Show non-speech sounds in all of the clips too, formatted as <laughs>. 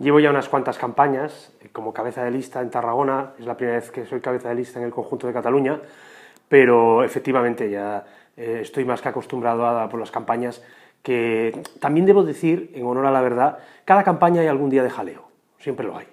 Llevo ya unas cuantas campañas eh, como cabeza de lista en Tarragona, es la primera vez que soy cabeza de lista en el conjunto de Cataluña, pero efectivamente ya eh, estoy más que acostumbrado a, por las campañas que también debo decir, en honor a la verdad, cada campaña hay algún día de jaleo, siempre lo hay.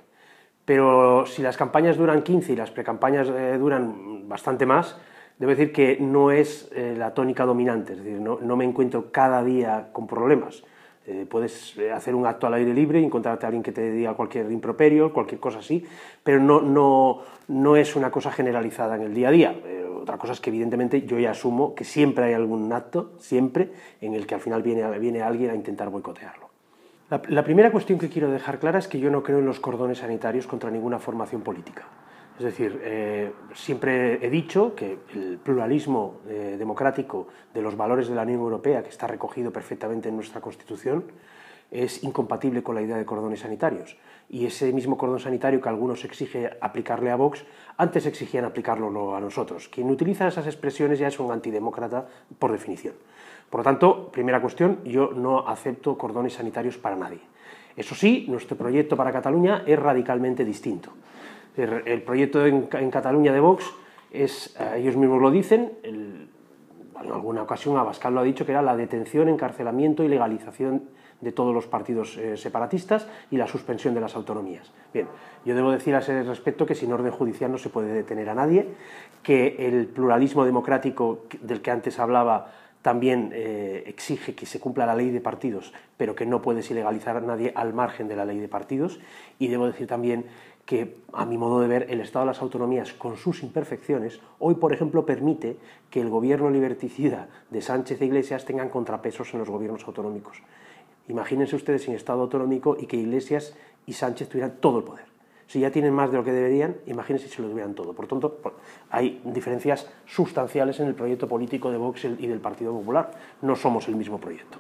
Pero si las campañas duran 15 y las precampañas eh, duran bastante más, debo decir que no es la tónica dominante, es decir, no me encuentro cada día con problemas. Eh, puedes eh, hacer un acto al aire libre y encontrarte a alguien que te diga cualquier improperio, cualquier cosa así, pero no, no, no es una cosa generalizada en el día a día. Eh, otra cosa es que evidentemente yo ya asumo que siempre hay algún acto, siempre, en el que al final viene, viene alguien a intentar boicotearlo. la primera cuestión que quiero dejar clara es que yo no creo en los cordones sanitarios contra ninguna formación política. Es decir, eh, siempre he dicho que el pluralismo eh, democrático de los valores de la Unión Europea, que está recogido perfectamente en nuestra Constitución, es incompatible con la idea de cordones sanitarios. Y ese mismo cordón sanitario que algunos exigen aplicarle a Vox, antes exigían aplicarlo a nosotros. Quien utiliza esas expresiones ya es un antidemócrata por definición. Por lo tanto, primera cuestión, yo no acepto cordones sanitarios para nadie. Eso sí, nuestro proyecto para Cataluña es radicalmente distinto. El proyecto en, Cataluña de Vox es, eh, ellos mismos lo dicen, en alguna ocasión Abascal lo ha dicho, que era la detención, encarcelamiento y legalización de todos los partidos eh, separatistas y la suspensión de las autonomías. Bien, yo debo decir a ese respecto que sin orden judicial no se puede detener a nadie, que el pluralismo democrático del que antes hablaba también eh, exige que se cumpla la ley de partidos, pero que no puedes ilegalizar a nadie al margen de la ley de partidos. Y debo decir también que, a mi modo de ver, el Estado de las Autonomías, con sus imperfecciones, hoy, por ejemplo, permite que el gobierno liberticida de Sánchez e Iglesias tengan contrapesos en los gobiernos autonómicos. Imagínense ustedes sin Estado autonómico y que Iglesias y Sánchez tuvieran todo el poder. Si ya tienen más de lo que deberían, imagínense si lo tuvieran todo. Por tanto, hay diferencias sustanciales en el proyecto político de Vox y del Partido Popular. No somos el mismo proyecto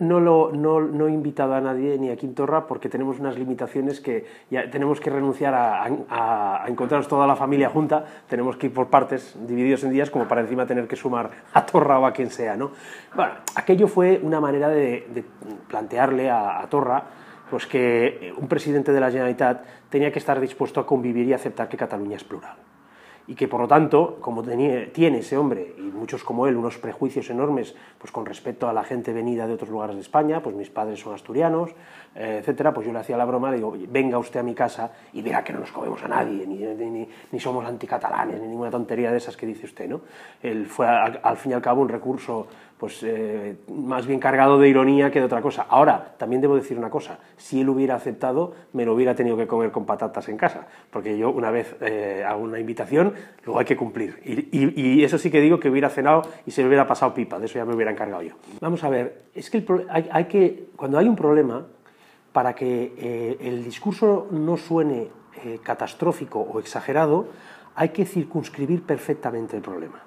no, lo, he invitado a nadie ni a Quintorra porque tenemos unas limitaciones que ya tenemos que renunciar a, encontrarnos toda la familia junta, tenemos que ir por partes, divididos en días, como para encima tener que sumar a Torra o a quien sea. ¿no? Bueno, aquello fue una manera de, plantearle a, a Torra pues que un presidente de la Generalitat tenía que estar dispuesto a convivir y aceptar que Cataluña es plural y que por lo tanto, como tiene ese hombre y muchos como él unos prejuicios enormes pues con respecto a la gente venida de otros lugares de España, pues mis padres son asturianos, eh, etcétera, pues yo le hacía la broma, le digo, venga usted a mi casa y vea que no nos comemos a nadie, ni, somos anticatalanes, ni ninguna tontería de esas que dice usted, ¿no? Él fue al fin y al cabo un recurso pues eh, más bien cargado de ironía que de otra cosa. Ahora, también debo decir una cosa, si él hubiera aceptado, me lo hubiera tenido que comer con patatas en casa, porque yo una vez eh, hago una invitación, luego hay que cumplir. Y, eso sí que digo que hubiera cenado y se le hubiera pasado pipa, de eso ya me hubiera encargado yo. Vamos a ver, es que, hay, que cuando hay un problema, para que eh, el discurso no suene catastrófico o exagerado, hay que circunscribir perfectamente el problema.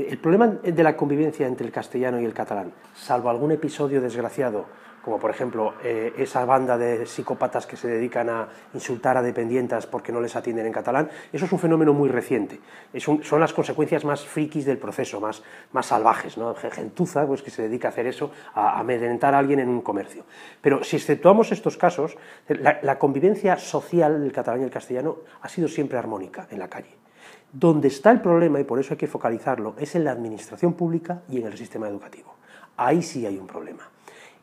El problema de la convivencia entre el castellano y el catalán, salvo algún episodio desgraciado, como por ejemplo eh, esa banda de psicópatas que se dedican a insultar a dependientas porque no les atienden en catalán, eso es un fenómeno muy reciente. son las consecuencias más frikis del proceso, más, salvajes, ¿no? gentuza pues, que se dedica a hacer eso, a amedrentar a alguien en un comercio. Pero si exceptuamos estos casos, la, la convivencia social del catalán y el castellano ha sido siempre armónica en la calle. Donde está el problema, y por eso hay que focalizarlo, es en la administración pública y en el sistema educativo. Ahí sí hay un problema.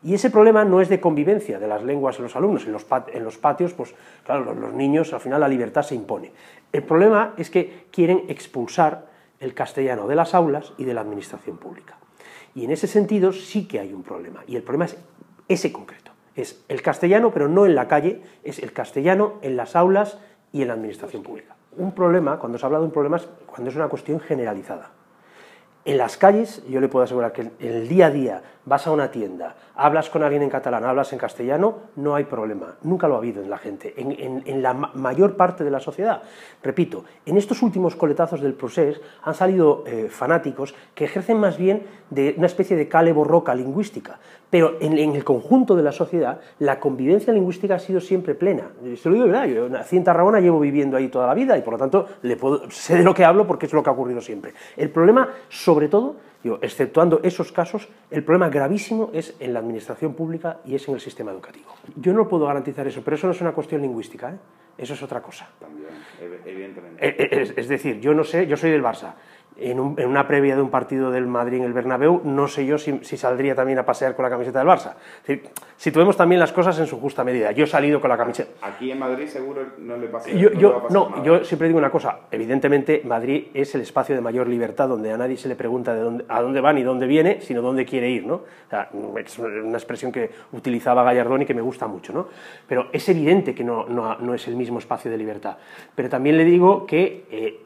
Y ese problema no es de convivencia de las lenguas en los alumnos. En los, patios, pues claro, los niños al final la libertad se impone. El problema es que quieren expulsar el castellano de las aulas y de la administración pública. Y en ese sentido sí que hay un problema. Y el problema es ese concreto. Es el castellano, pero no en la calle, es el castellano en las aulas y en la administración pública un problema, cuando se habla de un problema, es cuando es una cuestión generalizada en las calles, yo le puedo asegurar que el día a día vas a una tienda, hablas con alguien en catalán, hablas en castellano, no hay problema. Nunca lo ha habido en la gente, en, la mayor parte de la sociedad. Repito, en estos últimos coletazos del proceso han salido eh, fanáticos que ejercen más bien de una especie de cale borroca lingüística. Pero en, el conjunto de la sociedad, la convivencia lingüística ha sido siempre plena. Se lo digo verdad, yo en Tarragona, llevo viviendo ahí toda la vida y por lo tanto sé de lo que hablo porque es lo que ha ocurrido siempre. El problema sobre todo, exceptuando esos casos, el problema gravísimo es en la administración pública y es en el sistema educativo. Yo no puedo garantizar eso, pero eso no es una cuestión lingüística, ¿eh? eso es otra cosa. También, evidentemente. Eh, eh, es, es, decir, yo no sé, yo soy del Barça, en, una previa de un partido del Madrid en el Bernabéu, no sé yo si, saldría también a pasear con la camiseta del Barça. Es situemos también las cosas en su justa medida. Yo he salido con la camiseta. Aquí en Madrid seguro no le pasa. Yo, no, yo, no yo siempre digo una cosa. Evidentemente, Madrid es el espacio de mayor libertad donde a nadie se le pregunta de dónde, a dónde va ni dónde viene, sino dónde quiere ir. ¿no? es una expresión que utilizaba Gallardón y que me gusta mucho. ¿no? Pero es evidente que no, no, no es el mismo espacio de libertad. Pero también le digo que. Eh,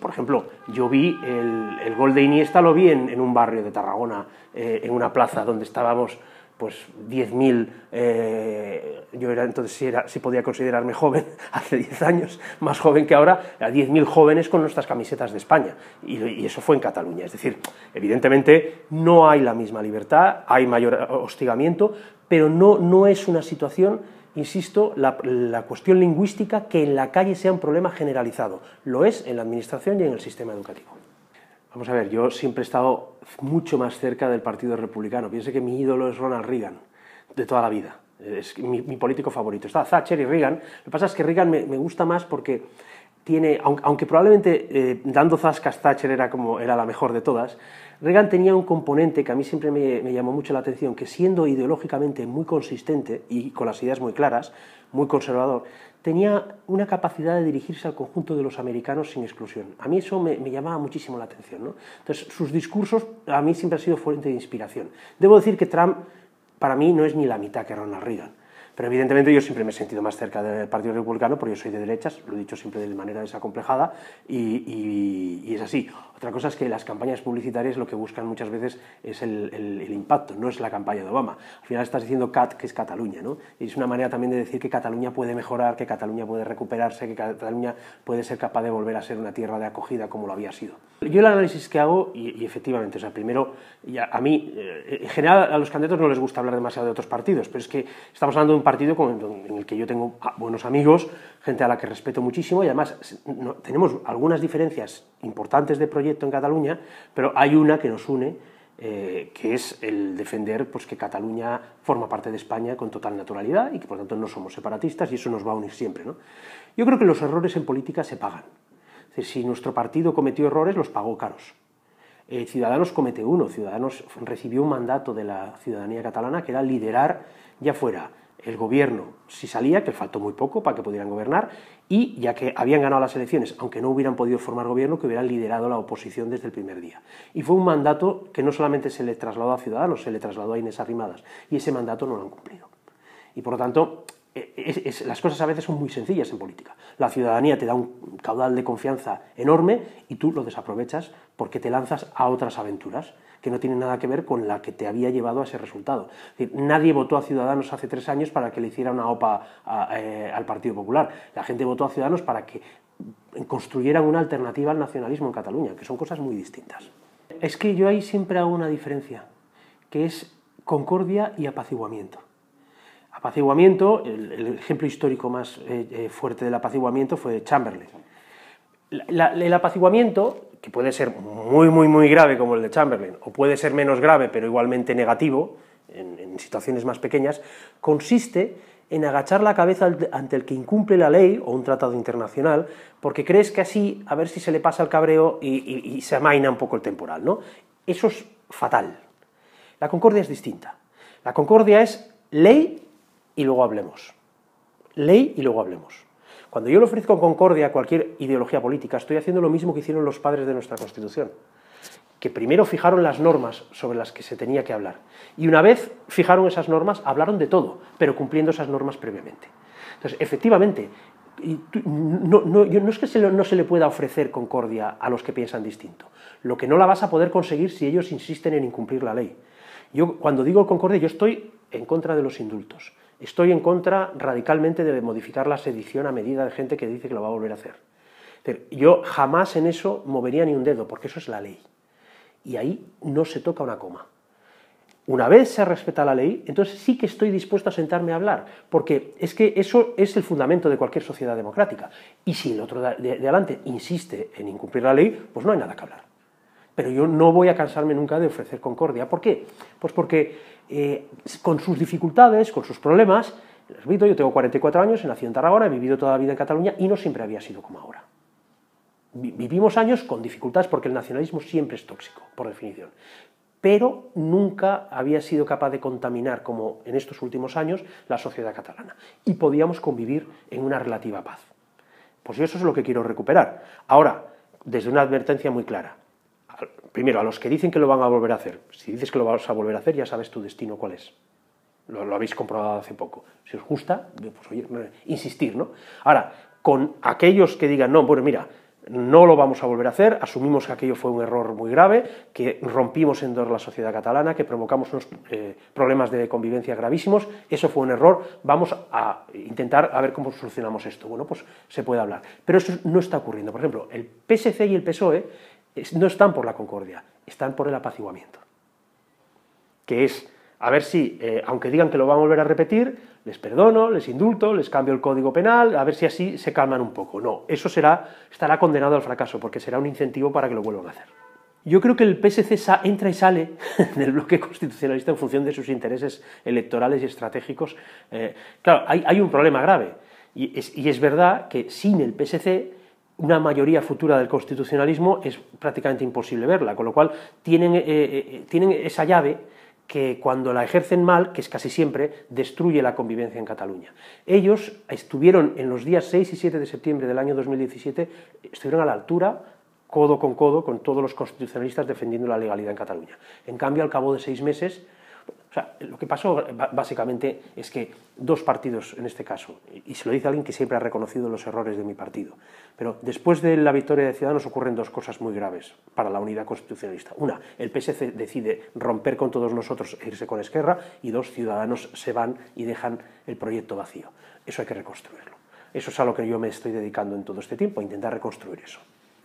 por ejemplo, yo vi el, gol de Iniesta, lo vi en, un barrio de Tarragona, eh, en una plaza donde estábamos pues 10.000, eh, yo era entonces si podía considerarme joven, <laughs> hace 10 años, más joven que ahora, a 10.000 jóvenes con nuestras camisetas de España. Y, eso fue en Cataluña. Es decir, evidentemente no hay la misma libertad, hay mayor hostigamiento, pero no es una situación insisto, la, cuestión lingüística que en la calle sea un problema generalizado. Lo es en la administración y en el sistema educativo. Vamos a ver, yo siempre he estado mucho más cerca del Partido Republicano. Piense que mi ídolo es Ronald Reagan, de toda la vida. Es mi, político favorito. Está Thatcher y Reagan. Lo que pasa es que Reagan me gusta más porque aunque, probablemente eh, dando zascas Thatcher era, como, era la mejor de todas, Reagan tenía un componente que a mí siempre me, llamó mucho la atención, que siendo ideológicamente muy consistente y con las ideas muy claras, muy conservador, tenía una capacidad de dirigirse al conjunto de los americanos sin exclusión. A mí eso me, llamaba muchísimo la atención. Entonces, sus discursos a mí siempre han sido fuente de inspiración. Debo decir que Trump, para mí, no es ni la mitad que Ronald Reagan pero evidentemente yo siempre me he sentido más cerca del Partido Republicano porque yo soy de derechas, lo he dicho siempre de manera desacomplejada y, es así. Otra cosa es que las campañas publicitarias lo que buscan muchas veces es el, impacto, no es la campaña de Obama. Al final estás diciendo CAT, que es Cataluña, ¿no? Y es una manera también de decir que Cataluña puede mejorar, que Cataluña puede recuperarse, que Cataluña puede ser capaz de volver a ser una tierra de acogida como lo había sido. Yo el análisis que hago, y, efectivamente, o sea, primero, a, a mí, eh, en general a los candidatos no les gusta hablar demasiado de otros partidos, pero es que estamos hablando de un partido en el que yo tengo ah, buenos amigos, gente a la que respeto muchísimo y además tenemos algunas diferencias importantes de proyecto en Cataluña, pero hay una que nos une, eh, que es el defender pues, que Cataluña forma parte de España con total naturalidad y que por tanto no somos separatistas y eso nos va a unir siempre. Yo creo que los errores en política se pagan. si nuestro partido cometió errores, los pagó caros. Eh, Ciudadanos comete uno, Ciudadanos recibió un mandato de la ciudadanía catalana que era liderar ya fuera el gobierno, si salía, que faltó muy poco para que pudieran gobernar, y ya que habían ganado las elecciones, aunque no hubieran podido formar gobierno, que hubieran liderado la oposición desde el primer día. Y fue un mandato que no solamente se le trasladó a Ciudadanos, se le trasladó a Inés Arrimadas, y ese mandato no lo han cumplido. Y por lo tanto, e, las cosas a veces son muy sencillas en política. La ciudadanía te da un caudal de confianza enorme y tú lo desaprovechas porque te lanzas a otras aventuras que no tiene nada que ver con la que te había llevado a ese resultado. nadie votó a Ciudadanos hace tres años para que le hiciera una OPA eh, al Partido Popular. La gente votó a Ciudadanos para que construyeran una alternativa al nacionalismo en Cataluña, que son cosas muy distintas. Es que yo ahí siempre hago una diferencia, que es concordia y apaciguamiento. Apaciguamiento, el, ejemplo histórico más eh, eh, fuerte del apaciguamiento fue Chamberlain el apaciguamiento, que puede ser muy, muy, muy grave como el de Chamberlain, o puede ser menos grave pero igualmente negativo, en, situaciones más pequeñas, consiste en agachar la cabeza ante el que incumple la ley o un tratado internacional, porque crees que así, a ver si se le pasa el cabreo y, se amaina un poco el temporal, ¿no? Eso es fatal. La concordia es distinta. La concordia es ley y luego hablemos. Ley y luego hablemos. Cuando yo le ofrezco concordia a cualquier ideología política, estoy haciendo lo mismo que hicieron los padres de nuestra Constitución, que primero fijaron las normas sobre las que se tenía que hablar. Y una vez fijaron esas normas, hablaron de todo, pero cumpliendo esas normas previamente. Entonces, efectivamente, no, es que no se le pueda ofrecer concordia a los que piensan distinto. Lo que no la vas a poder conseguir si ellos insisten en incumplir la ley. Yo, cuando digo concordia, yo estoy en contra de los indultos. Estoy en contra radicalmente de modificar la sedición a medida de gente que dice que lo va a volver a hacer. yo jamás en eso movería ni un dedo, porque eso es la ley. Y ahí no se toca una coma. Una vez se respeta la ley, entonces sí que estoy dispuesto a sentarme a hablar, porque es que eso es el fundamento de cualquier sociedad democrática. Y si el otro de adelante insiste en incumplir la ley, pues no hay nada que hablar pero yo no voy a cansarme nunca de ofrecer concordia. ¿Por qué? Pues porque eh, con sus dificultades, con sus problemas, les repito, yo tengo 44 años, he nacido en Tarragona, he vivido toda la vida en Cataluña y no siempre había sido como ahora. Vivimos años con dificultades porque el nacionalismo siempre es tóxico, por definición pero nunca había sido capaz de contaminar, como en estos últimos años, la sociedad catalana. Y podíamos convivir en una relativa paz. Pues eso es lo que quiero recuperar. Ahora, desde una advertencia muy clara, primero, a los que dicen que lo van a volver a hacer, si dices que lo vas a volver a hacer, ya sabes tu destino cuál es. Lo, habéis comprobado hace poco. Si os gusta, pues oye, insistir, ¿no? Ahora, con aquellos que digan, no, bueno, mira, no lo vamos a volver a hacer, asumimos que aquello fue un error muy grave, que rompimos en dos la sociedad catalana, que provocamos unos eh, problemas de convivencia gravísimos, eso fue un error, vamos a intentar a ver cómo solucionamos esto. Bueno, pues se puede hablar. Pero eso no está ocurriendo. Por ejemplo, el PSC y el PSOE no están por la concordia, están por el apaciguamiento. Que es, a ver si, eh, aunque digan que lo van a volver a repetir, les perdono, les indulto, les cambio el código penal, a ver si así se calman un poco. No, eso será, estará condenado al fracaso, porque será un incentivo para que lo vuelvan a hacer. Yo creo que el PSC entra y sale <laughs> del bloque constitucionalista en función de sus intereses electorales y estratégicos. Eh, claro, hay, un problema grave. Y es, y es verdad que sin el PSC una mayoría futura del constitucionalismo es prácticamente imposible verla, con lo cual eh, eh, tienen, esa llave que cuando la ejercen mal, que es casi siempre, destruye la convivencia en Cataluña. Ellos estuvieron en los días 6 y 7 de septiembre del año 2017, estuvieron a la altura, codo con codo, con todos los constitucionalistas defendiendo la legalidad en Cataluña. En cambio, al cabo de seis meses, lo que pasó básicamente es que dos partidos en este caso, y se lo dice alguien que siempre ha reconocido los errores de mi partido, pero después de la victoria de Ciudadanos ocurren dos cosas muy graves para la unidad constitucionalista. Una, el PSC decide romper con todos nosotros e irse con Esquerra, y dos, Ciudadanos se van y dejan el proyecto vacío. Eso hay que reconstruirlo. Eso es a lo que yo me estoy dedicando en todo este tiempo, a intentar reconstruir eso.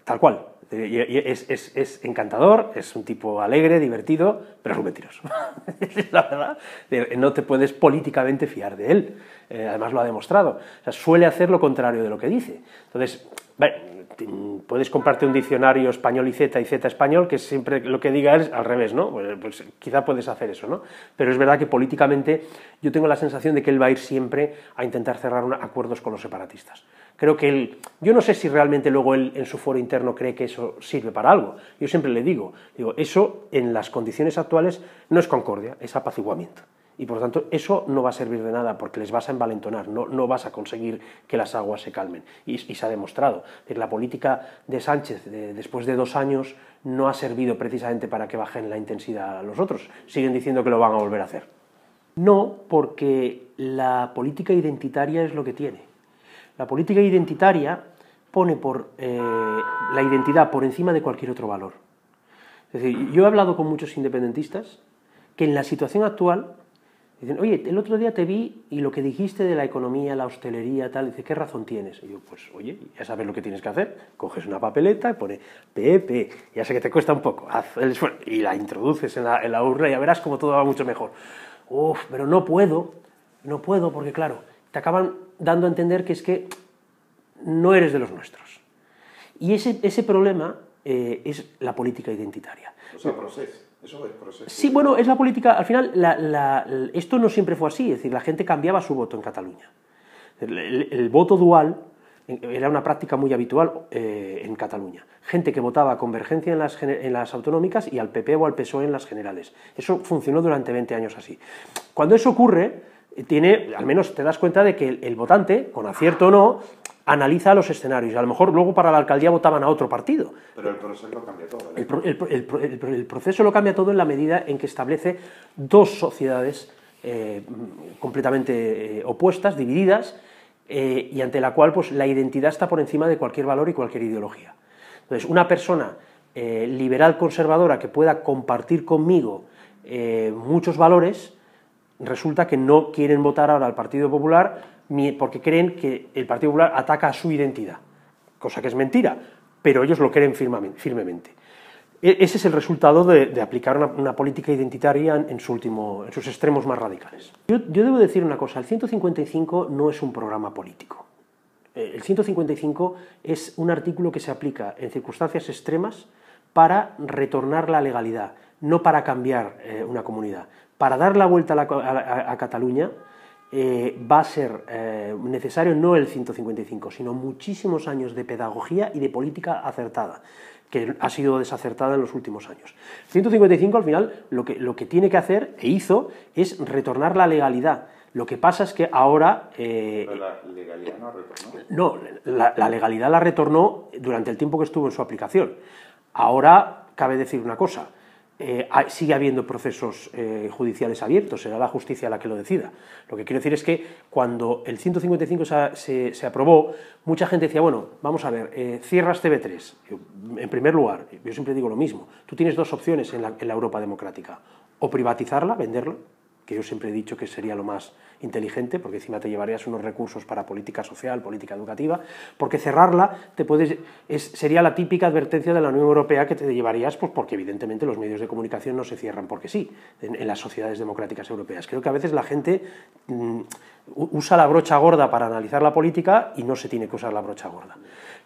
Tal cual, es, es, encantador, es un tipo alegre, divertido, pero es un mentiroso. <laughs> la verdad. No te puedes políticamente fiar de él. Eh, además lo ha demostrado. suele hacer lo contrario de lo que dice. Entonces, bueno, puedes comprarte un diccionario español y Z y Z español, que siempre lo que diga es al revés, ¿no? Pues, pues, quizá puedes hacer eso, ¿no? Pero es verdad que políticamente yo tengo la sensación de que él va a ir siempre a intentar cerrar acuerdos con los separatistas. Creo que yo no sé si realmente luego él en su foro interno cree que eso sirve para algo. Yo siempre le digo, digo, eso en las condiciones actuales no es concordia, es apaciguamiento y por lo tanto eso no va a servir de nada porque les vas a envalentonar, no, vas a conseguir que las aguas se calmen. Y, se ha demostrado. que la política de Sánchez después de dos años no ha servido precisamente para que bajen la intensidad a los otros. Siguen diciendo que lo van a volver a hacer. No, porque la política identitaria es lo que tiene. La política identitaria pone por, eh, la identidad por encima de cualquier otro valor. Es decir, yo he hablado con muchos independentistas que en la situación actual Dicen, oye, el otro día te vi y lo que dijiste de la economía, la hostelería, tal, dice, ¿qué razón tienes? Y yo, pues, oye, ya sabes lo que tienes que hacer. Coges una papeleta y pone PP, e ya sé que te cuesta un poco, y la introduces en la, urna y ya verás como todo va mucho mejor. Uf, pero no puedo, no puedo, porque claro, te acaban dando a entender que es que no eres de los nuestros. Y ese, ese problema eh, es la política identitaria. O sea, proceso. Sí, bueno, es la política. Al final, esto no siempre fue así. Es decir, la gente cambiaba su voto en Cataluña. El, voto dual era una práctica muy habitual eh, en Cataluña. Gente que votaba a Convergencia en las, en las autonómicas y al PP o al PSOE en las generales. Eso funcionó durante 20 años así. Cuando eso ocurre, tiene, al menos te das cuenta de que el, votante, con acierto o no, analiza los escenarios. A lo mejor luego para la alcaldía votaban a otro partido. Pero el proceso lo cambia todo. ¿eh? El, proceso lo cambia todo en la medida en que establece dos sociedades eh, completamente eh, opuestas, divididas, y ante la cual pues, la identidad está por encima de cualquier valor y cualquier ideología. Entonces, una persona liberal conservadora que pueda compartir conmigo muchos valores, resulta que no quieren votar ahora al Partido Popular porque creen que el Partido Popular ataca a su identidad, cosa que es mentira, pero ellos lo creen firmemente. E, ese es el resultado de, aplicar una, política identitaria en, sus extremos más radicales. Yo, debo decir una cosa, el 155 no es un programa político. Eh, el 155 es un artículo que se aplica en circunstancias extremas para retornar la legalidad, no para cambiar eh, una comunidad para dar la vuelta a, Cataluña eh, va a ser eh, necesario no el 155, sino muchísimos años de pedagogía y de política acertada, que ha sido desacertada en los últimos años. 155 al final lo que, lo que tiene que hacer e hizo es retornar la legalidad. Lo que pasa es que ahora... Eh, la legalidad no retornó. No, la legalidad la retornó durante el tiempo que estuvo en su aplicación. Ahora cabe decir una cosa eh, sigue habiendo procesos eh, judiciales abiertos, será la justicia la que lo decida. Lo que quiero decir es que cuando el 155 se, aprobó, mucha gente decía, bueno, vamos a ver, eh, cierras TV3. En primer lugar, yo siempre digo lo mismo, tú tienes dos opciones en la, en la Europa democrática, o privatizarla, venderla, que yo siempre he dicho que sería lo más inteligente, porque encima te llevarías unos recursos para política social, política educativa, porque cerrarla te puedes, sería la típica advertencia de la Unión Europea que te llevarías, pues porque evidentemente los medios de comunicación no se cierran porque sí, en, las sociedades democráticas europeas. Creo que a veces la gente mm, usa la brocha gorda para analizar la política y no se tiene que usar la brocha gorda.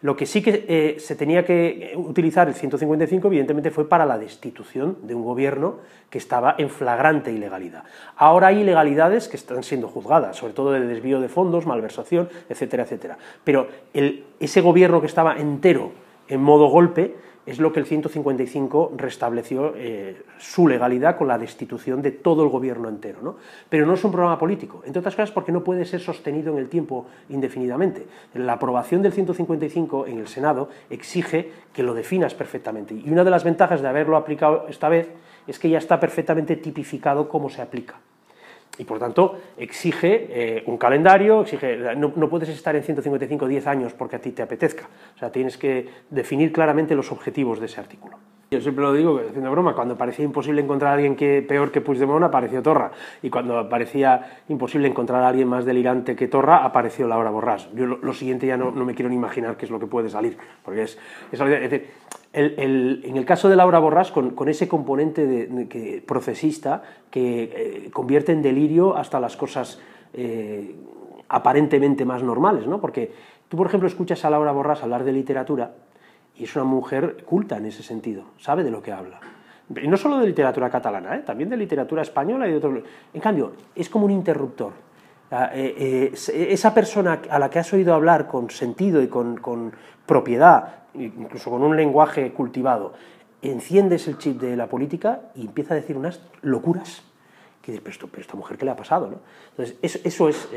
Lo que sí que eh, se tenía que eh, utilizar el 155, evidentemente, fue para la destitución de un gobierno que estaba en flagrante ilegalidad. Ahora hay ilegalidades que están siendo juzgadas, sobre todo de desvío de fondos, malversación, etcétera, etcétera. Pero ese gobierno que estaba entero en modo golpe, es lo que el 155 restableció eh, su legalidad con la destitución de todo el gobierno entero. Pero no es un programa político, entre otras cosas porque no puede ser sostenido en el tiempo indefinidamente. La aprobación del 155 en el Senado exige que lo definas perfectamente. Y una de las ventajas de haberlo aplicado esta vez es que ya está perfectamente tipificado cómo se aplica. Y por tanto, exige eh, un calendario, exige, no, puedes estar en 155 10 años porque a ti te apetezca. O sea, tienes que definir claramente los objetivos de ese artículo. Yo siempre lo digo, haciendo broma, cuando parecía imposible encontrar a alguien que, peor que Puigdemont, apareció Torra. Y cuando parecía imposible encontrar a alguien más delirante que Torra, apareció Laura Borrás. Yo lo, siguiente ya no, me quiero ni imaginar qué es lo que puede salir, porque es... es, decir, en el caso de Laura Borras con, ese componente de, procesista que eh, convierte en delirio hasta las cosas eh, aparentemente más normales, ¿no? Porque tú, por ejemplo, escuchas a Laura Borrás hablar de literatura y es una mujer culta en ese sentido, sabe de lo que habla. Y no solo de literatura catalana, ¿eh? también de literatura española y de otros. En cambio, es como un interruptor. Eh, eh, esa persona a la que has oído hablar con sentido y con, con propiedad, incluso con un lenguaje cultivado, enciendes el chip de la política y empieza a decir unas locuras y dices, pero, esta mujer, ¿qué le ha pasado? ¿no? Entonces, eso, es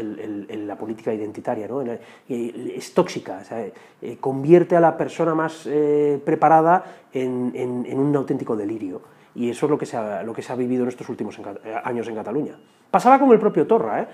la política identitaria, ¿no? es tóxica, eh, convierte a la persona más eh, preparada en, un auténtico delirio. Y eso es lo que se ha, lo que se ha vivido en estos últimos eh, años en Cataluña. Pasaba con el propio Torra.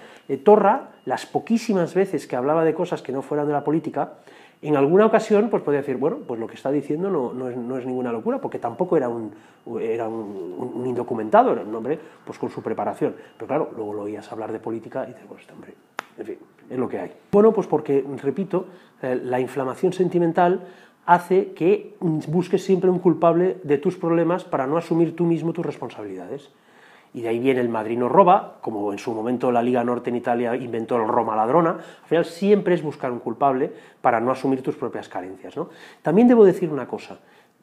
Torra, las poquísimas veces que hablaba de cosas que no fueran de la política, en alguna ocasión pues podía decir, bueno, pues lo que está diciendo no, es, ninguna locura, porque tampoco era un, era un, indocumentado, era un hombre pues con su preparación. Pero claro, luego lo oías hablar de política y dices, pues este hombre, en fin, es lo que hay. Bueno, pues porque, repito, eh, la inflamación sentimental hace que busques siempre un culpable de tus problemas para no asumir tú mismo tus responsabilidades y de ahí viene el Madrino roba, como en su momento la Liga Norte en Italia inventó el Roma ladrona, al final siempre es buscar un culpable para no asumir tus propias carencias. También debo decir una cosa,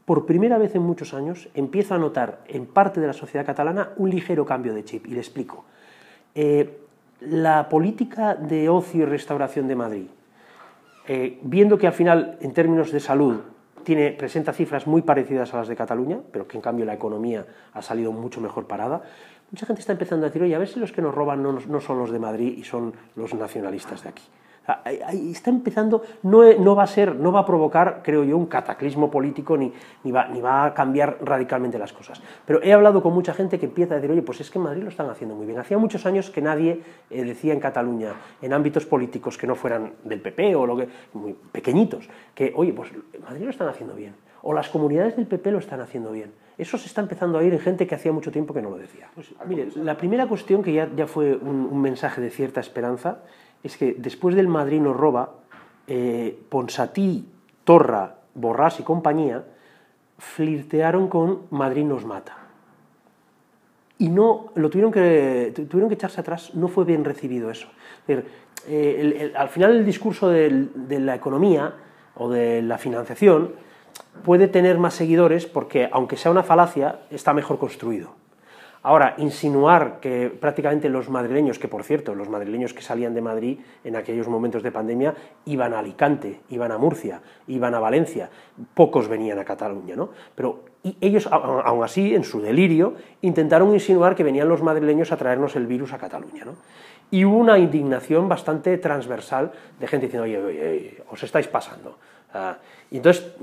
por primera vez en muchos años empiezo a notar en parte de la sociedad catalana un ligero cambio de chip, y le explico. Eh, la política de ocio y restauración de Madrid, eh, viendo que al final, en términos de salud, tiene, presenta cifras muy parecidas a las de Cataluña, pero que en cambio la economía ha salido mucho mejor parada. Mucha gente está empezando a decir, oye, a ver si los que nos roban no son los de Madrid y son los nacionalistas de aquí. Está empezando, no, va a ser, no va a provocar, creo yo, un cataclismo político ni, ni, va, ni va a cambiar radicalmente las cosas. Pero he hablado con mucha gente que empieza a decir, oye, pues es que Madrid lo están haciendo muy bien. Hacía muchos años que nadie eh, decía en Cataluña, en ámbitos políticos que no fueran del PP o lo que, muy pequeñitos, que, oye, pues Madrid lo están haciendo bien o las comunidades del PP lo están haciendo bien. Eso se está empezando a ir en gente que hacía mucho tiempo que no lo decía. Pues, la primera cuestión que ya, fue un, mensaje de cierta esperanza es que después del Madrid nos roba, eh, Ponsatí, Torra, Borrás y compañía flirtearon con Madrid nos mata. Y no, lo tuvieron que, tuvieron que echarse atrás, no fue bien recibido eso. Eh, al final el discurso de la economía o de la financiación puede tener más seguidores porque, aunque sea una falacia, está mejor construido. Ahora, insinuar que prácticamente los madrileños, que por cierto, los madrileños que salían de Madrid en aquellos momentos de pandemia, iban a Alicante, iban a Murcia, iban a Valencia, pocos venían a Cataluña, ¿no? Pero ellos, aún así, en su delirio, intentaron insinuar que venían los madrileños a traernos el virus a Cataluña, ¿no? Y hubo una indignación bastante transversal de gente diciendo, oye, os estáis pasando. Ah, y entonces,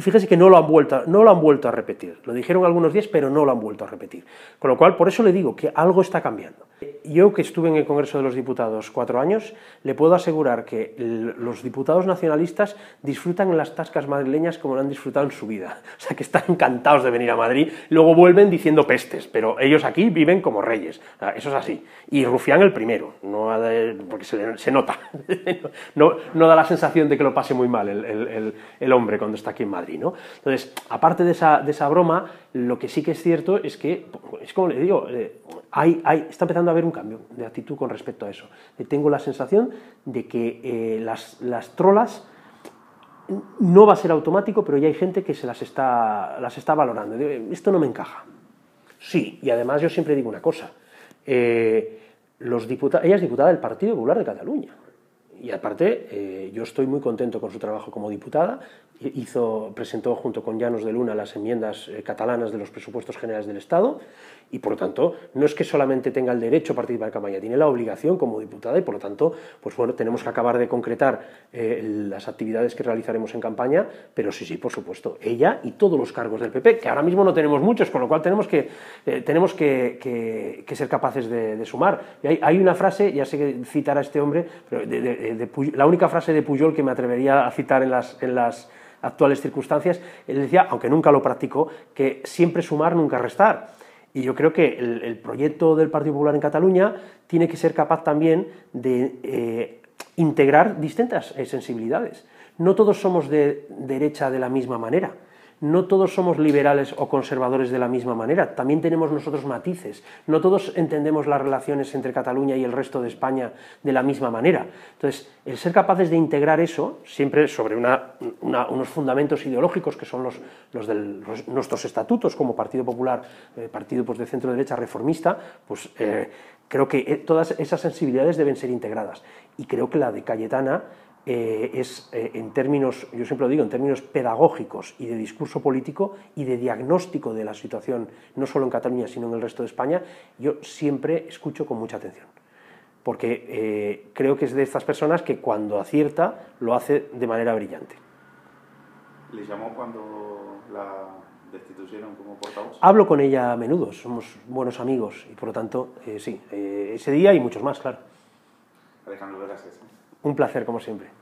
fíjese que no lo, han vuelto, no lo han vuelto a repetir. Lo dijeron algunos días, pero no lo han vuelto a repetir. Con lo cual, por eso le digo que algo está cambiando. Yo que estuve en el Congreso de los Diputados cuatro años, le puedo asegurar que los diputados nacionalistas disfrutan las tascas madrileñas como lo han disfrutado en su vida. <laughs> O sea, que están encantados de venir a Madrid, luego vuelven diciendo pestes, pero ellos aquí viven como reyes. Eso es así. Y Rufián el primero, no porque se, nota. <laughs> No, no, da la sensación de que lo pase muy mal el, el el hombre cuando está aquí en Madrid, ¿no? Entonces, aparte de esa, broma, lo que sí que es cierto es que, es como le digo, eh, hay, está empezando a haber un cambio de actitud con respecto a eso. Tengo la sensación de que eh, las, trolas no va a ser automático, pero ya hay gente que se las está, las está valorando. Esto no me encaja. Sí, y además yo siempre digo una cosa. Eh, los ella es diputada del Partido Popular de Cataluña y aparte, eh, yo estoy muy contento con su trabajo como diputada. Hizo, presentó junto con Llanos de Luna las enmiendas eh, catalanas de los presupuestos generales del Estado y por lo tanto no es que solamente tenga el derecho a participar en campaña, tiene la obligación como diputada y por lo tanto, pues bueno, tenemos que acabar de concretar eh, las actividades que realizaremos en campaña, pero sí, sí, por supuesto, ella y todos los cargos del PP, que ahora mismo no tenemos muchos, con lo cual tenemos que, eh, tenemos que, ser capaces de, sumar. Y hay, una frase, ya sé que citar a este hombre, pero eh, la única frase de Puyol que me atrevería a citar en las... actuales circunstancias, él decía, aunque nunca lo practicó, que siempre sumar, nunca restar. Y yo creo que el, proyecto del Partido Popular en Cataluña tiene que ser capaz también de eh, integrar distintas eh, sensibilidades. No todos somos de derecha de la misma manera no todos somos liberales o conservadores de la misma manera, también tenemos nosotros matices, no todos entendemos las relaciones entre Cataluña y el resto de España de la misma manera. Entonces, el ser capaces de integrar eso, siempre sobre unos fundamentos ideológicos que son los, de nuestros estatutos como Partido Popular, eh, Partido pues, de Centro Derecha Reformista, pues eh, creo que eh, todas esas sensibilidades deben ser integradas. Y creo que la de Cayetana eh, es eh, en términos, yo siempre lo digo, en términos pedagógicos y de discurso político y de diagnóstico de la situación, no solo en Cataluña, sino en el resto de España, yo siempre escucho con mucha atención. Porque eh, creo que es de estas personas que cuando acierta lo hace de manera brillante. ¿Le llamó cuando la destituyeron como portavoz? Hablo con ella a menudo, somos buenos amigos y por lo tanto, sí, ese día y muchos más, claro. Alejandro, gracias. Un placer, como siempre.